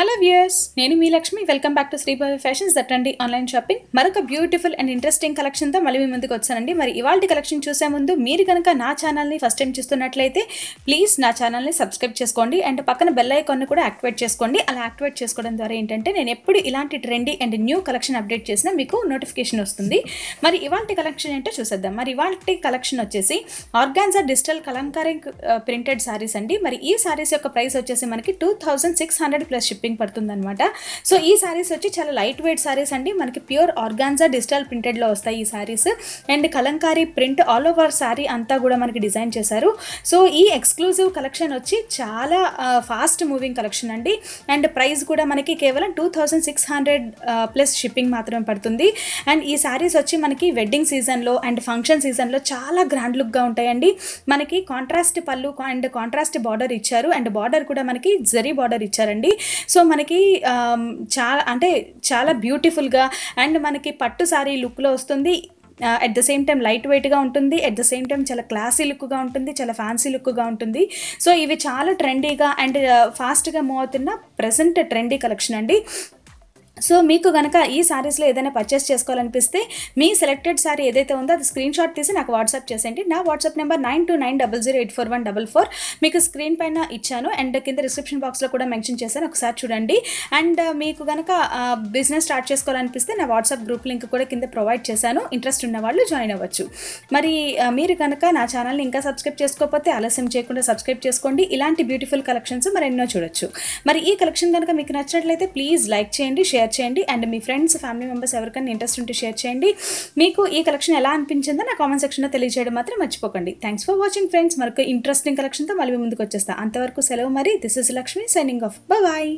hello viewers నేను మీ Lakshmi welcome back to Shribhavi fashions దట్టండి ఆన్లైన్ షాపింగ్ మరొక బ్యూటిఫుల్ అండ్ ఇంట్రెస్టింగ్ కలెక్షన్తో మళ్ళీ మీ ముందుకు వచ్చానండి మరి ఇవాళ కలెక్షన్ చూసే ముందు మీరు కనుక నా ఛానల్ని ఫస్ట్ టైం చూస్తున్నట్లయితే ప్లీజ్ నా ఛానల్ని సబ్స్క్రైబ్ చేసుకోండి అండ్ పక్కన బెల్ ఐకాన్ని కూడా యాక్టివేట్ చేసుకోండి అలా యాక్టివేట్ చేసుకోవడం ద్వారా ఏంటంటే నేను ఎప్పుడు ఇలాంటి trendy and new collection update చేసినా మీకు నోటిఫికేషన్ వస్తుంది మరి ఇవాళ కలెక్షన్ ఏంటో చూసేద్దాం మరి ఇవాళ కలెక్షన్ వచ్చేసి organza digital kalamkari printed saris అండి మరి ఈ శారీస్ యొక్క ప్రైస్ వచ్చేసి మనకి two six hundred plus shipping shipping అనమాట సో ఈ సారీస్ వచ్చి చాలా లైట్ వెయిట్ సారీస్ అండి మనకి ప్యూర్ ఆర్గాన్జా డిజిటల్ ప్రింటెడ్లో వస్తాయి ఈ saris and kalamkari print all over sari అంతా కూడా మనకి డిజైన్ చేశారు సో ఈ ఎక్స్క్లూజివ్ కలెక్షన్ వచ్చి చాలా ఫాస్ట్ మూవింగ్ కలెక్షన్ అండి అండ్ ప్రైస్ కూడా మనకి కేవలం two thousand six hundred plus shipping మాత్రమే పడుతుంది అండ్ ఈ శారీస్ వచ్చి మనకి వెడ్డింగ్ సీజన్లో అండ్ ఫంక్షన్ సీజన్లో చాలా గ్రాండ్ లుక్గా ఉంటాయండి మనకి contrast pallu and contrast border ఇచ్చారు అండ్ బార్డర్ కూడా మనకి జరీ బార్డర్ ఇచ్చారండి సో సో మనకి చాలా అంటే చాలా బ్యూటిఫుల్గా అండ్ మనకి పట్టు సారీ లుక్లో వస్తుంది at the same time light వెయిట్గా ఉంటుంది అట్ ద సేమ్ టైం చాలా క్లాసీ లుక్గా ఉంటుంది చాలా ఫ్యాన్సీ లుక్గా ఉంటుంది సో ఇవి చాలా ట్రెండీగా అండ్ ఫాస్ట్గా మూవ్ అవుతున్న ప్రజెంట్ ట్రెండీ కలెక్షన్ అండి సో మీకు కనుక ఈ శారీస్లో ఏదైనా పర్చేస్ చేసుకోవాలనిపిస్తే మీ సెలెక్టెడ్ శారీ ఏదైతే ఉందో అది స్క్రీన్ షాట్ తీసి నాకు వాట్సాప్ చేసేయండి నా WhatsApp number nine nine double zero eight four one four మీకు స్క్రీన్ పైన ఇచ్చాను అండ్ కింద రిస్క్రిప్షన్ బాక్స్లో కూడా మెన్షన్ చేశాను ఒకసారి చూడండి అండ్ మీకు కనుక బిజినెస్ స్టార్ట్ చేసుకోవాలనిపిస్తే నా వాట్సాప్ గ్రూప్ లింక్ కూడా కింద ప్రొవైడ్ చేశాను ఇంట్రెస్ట్ ఉన్న వాళ్ళు జాయిన్ అవ్వచ్చు మరి మీరు కనుక నా ఛానల్ని ఇంకా సబ్స్క్రైబ్ చేసుకోకపోతే ఆలస్యం చేయకుండా సబ్స్క్రైబ్ చేసుకోండి ఇలాంటి బ్యూటిఫుల్ కలెక్షన్స్ మరి ఎన్నో చూడొచ్చు మరి ఈ కలెక్షన్ కనుక మీకు నచ్చినట్లయితే ప్లీజ్ లైక్ చేయండి షేర్ షేర్ చేయండి అండ్ మీ ఫ్రెండ్స్ ఫ్యామిలీ మెంబర్స్ ఎవరికైనా ఇంట్రెస్ట్ ఉంటే షేర్ చేయండి మీకు ఈ కలెక్షన్ ఎలా అనిపించిందో నా కామెంట్ సెక్షన్లో తెలియజేయడం మాత్రం మర్చిపోకండి థ్యాంక్స్ ఫర్ వాచింగ్ ఫ్రెండ్స్ మరొక ఇంట్రెస్టింగ్ కలెక్షన్తో మళ్ళీ ముందుకు వచ్చేస్తా అంతవరకు సెలవు మరి this is Lakshmi signing off bye